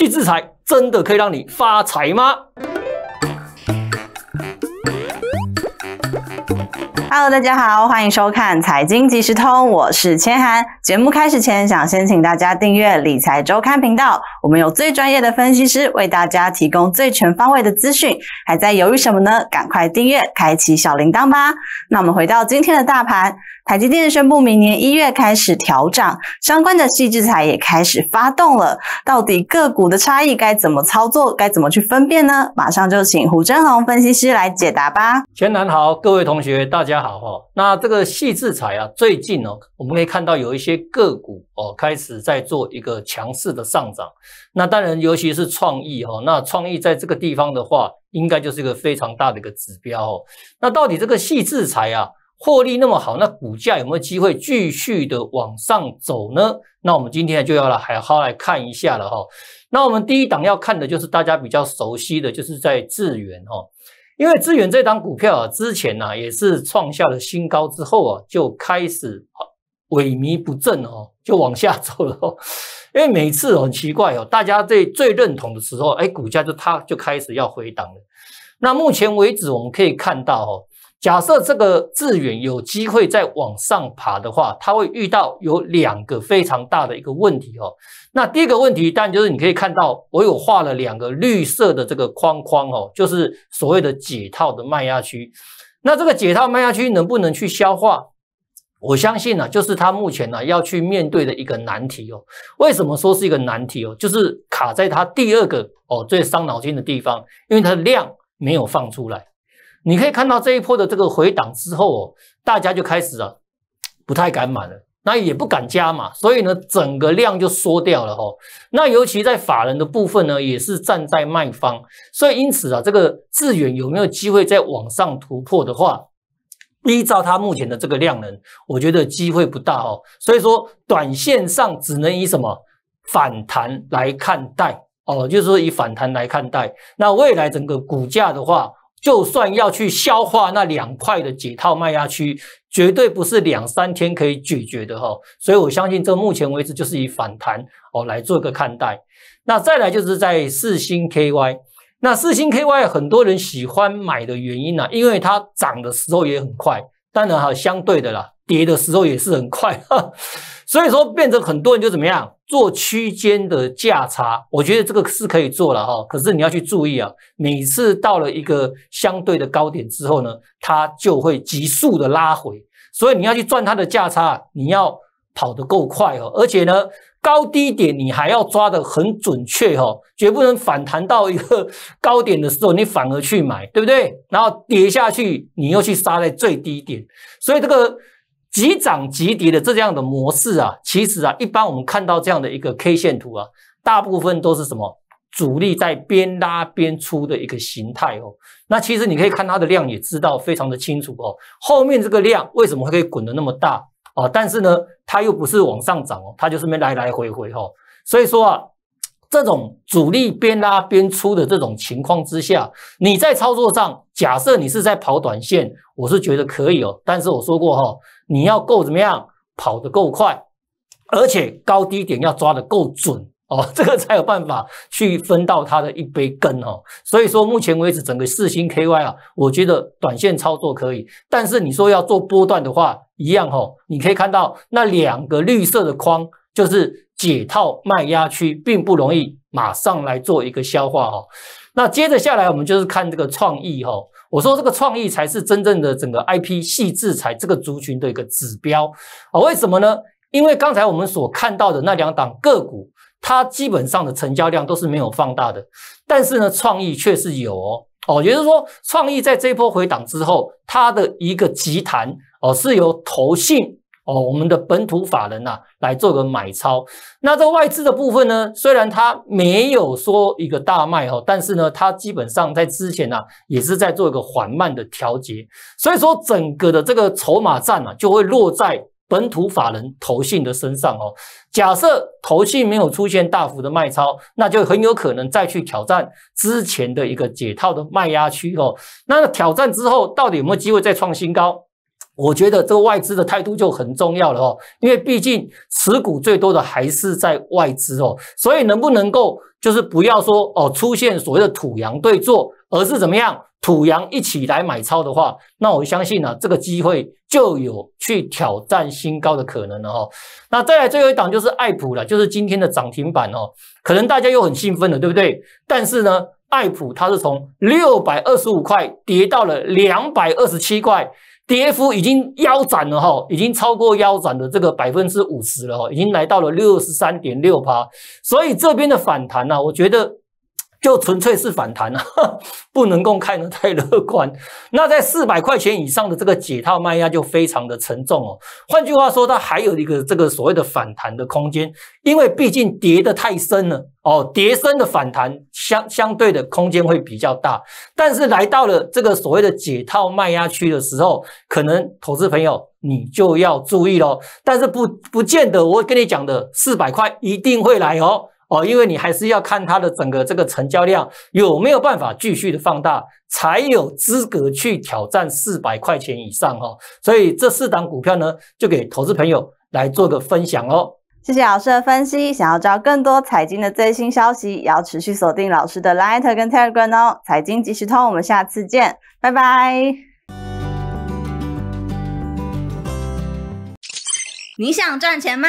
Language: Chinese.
去制裁，真的可以让你发财吗？Hello，大家好，欢迎收看财经即时通，我是千涵。节目开始前，想先请大家订阅理财周刊频道，我们有最专业的分析师为大家提供最全方位的资讯。还在犹豫什么呢？赶快订阅，开启小铃铛吧。那我们回到今天的大盘，台积电宣布明年一月开始调涨，相关的细制裁也开始发动了。到底个股的差异该怎么操作？该怎么去分辨呢？马上就请胡振宏分析师来解答吧。千涵好，各位同学，大家。好哈，那这个细制材啊，最近哦，我们可以看到有一些个股哦，开始在做一个强势的上涨。那当然，尤其是创意哈，那创意在这个地方的话，应该就是一个非常大的一个指标。那到底这个细制材啊，获利那么好，那股价有没有机会继续的往上走呢？那我们今天就要来好好来看一下了哈。那我们第一档要看的就是大家比较熟悉的就是在智源哦。因为资源这档股票啊，之前呢也是创下了新高之后啊，就开始萎靡不振哦，就往下走了。因为每次很奇怪哦，大家最最认同的时候，哎，股价就它就开始要回档了。那目前为止，我们可以看到哦。假设这个致远有机会再往上爬的话，他会遇到有两个非常大的一个问题哦。那第一个问题，当然就是你可以看到，我有画了两个绿色的这个框框哦，就是所谓的解套的卖压区。那这个解套卖压区能不能去消化？我相信呢，就是他目前呢要去面对的一个难题哦。为什么说是一个难题哦？就是卡在他第二个哦最伤脑筋的地方，因为它的量没有放出来。你可以看到这一波的这个回档之后，哦，大家就开始啊不太敢买了，那也不敢加嘛，所以呢整个量就缩掉了哈。那尤其在法人的部分呢，也是站在卖方，所以因此啊，这个致远有没有机会再往上突破的话，依照它目前的这个量能，我觉得机会不大哦。所以说，短线上只能以什么反弹来看待哦，就是说以反弹来看待。那未来整个股价的话，就算要去消化那两块的解套卖压区，绝对不是两三天可以解决的哈。所以我相信这目前为止就是以反弹哦来做一个看待。那再来就是在四星 KY，那四星 KY 很多人喜欢买的原因呢，因为它涨的时候也很快。当然哈，相对的啦，跌的时候也是很快，哈。所以说变成很多人就怎么样做区间的价差，我觉得这个是可以做了哈。可是你要去注意啊，每次到了一个相对的高点之后呢，它就会急速的拉回，所以你要去赚它的价差，你要跑得够快哦，而且呢。高低点你还要抓的很准确哈，绝不能反弹到一个高点的时候你反而去买，对不对？然后跌下去你又去杀在最低点，所以这个急涨急跌的这样的模式啊，其实啊，一般我们看到这样的一个 K 线图啊，大部分都是什么主力在边拉边出的一个形态哦。那其实你可以看它的量也知道非常的清楚哦，后面这个量为什么可以滚的那么大？啊，但是呢，它又不是往上涨哦，它就是没来来回回哈。所以说啊，这种主力边拉边出的这种情况之下，你在操作上，假设你是在跑短线，我是觉得可以哦。但是我说过哈，你要够怎么样，跑得够快，而且高低点要抓得够准。哦，这个才有办法去分到它的一杯羹哦。所以说，目前为止，整个四星 KY 啊，我觉得短线操作可以，但是你说要做波段的话，一样哈。你可以看到那两个绿色的框，就是解套卖压区，并不容易马上来做一个消化哦。那接着下来，我们就是看这个创意哈。我说这个创意才是真正的整个 IP 系制裁这个族群的一个指标啊？为什么呢？因为刚才我们所看到的那两档个股。它基本上的成交量都是没有放大的，但是呢，创意却是有哦哦，也就是说，创意在这波回档之后，它的一个集团哦是由投信哦，我们的本土法人呐来做个买超。那这外资的部分呢，虽然它没有说一个大卖哦，但是呢，它基本上在之前啊、也是在做一个缓慢的调节，所以说整个的这个筹码战呢就会落在。本土法人投信的身上哦，假设投信没有出现大幅的卖超，那就很有可能再去挑战之前的一个解套的卖压区哦。那挑战之后到底有没有机会再创新高？我觉得这个外资的态度就很重要了哦，因为毕竟持股最多的还是在外资哦，所以能不能够就是不要说哦出现所谓的土洋对坐，而是怎么样？土洋一起来买超的话，那我相信呢，这个机会就有去挑战新高的可能了哈。那再来最后一档就是爱普了，就是今天的涨停板哦，可能大家又很兴奋了，对不对？但是呢，爱普它是从六百二十五块跌到了两百二十七块，跌幅已经腰斩了哈，已经超过腰斩的这个百分之五十了哈，已经来到了六十三点六八，所以这边的反弹呢，我觉得。就纯粹是反弹了，不能够看得太乐观。那在四百块钱以上的这个解套卖压就非常的沉重哦。换句话说，它还有一个这个所谓的反弹的空间，因为毕竟跌得太深了哦，跌深的反弹相相对的空间会比较大。但是来到了这个所谓的解套卖压区的时候，可能投资朋友你就要注意喽。但是不不见得，我跟你讲的四百块一定会来哦。哦，因为你还是要看它的整个这个成交量有没有办法继续的放大，才有资格去挑战四百块钱以上哦。所以这四档股票呢，就给投资朋友来做个分享哦。谢谢老师的分析。想要知道更多财经的最新消息，也要持续锁定老师的 l i g t e 跟 Telegram 哦。财经即时通，我们下次见，拜拜。你想赚钱吗？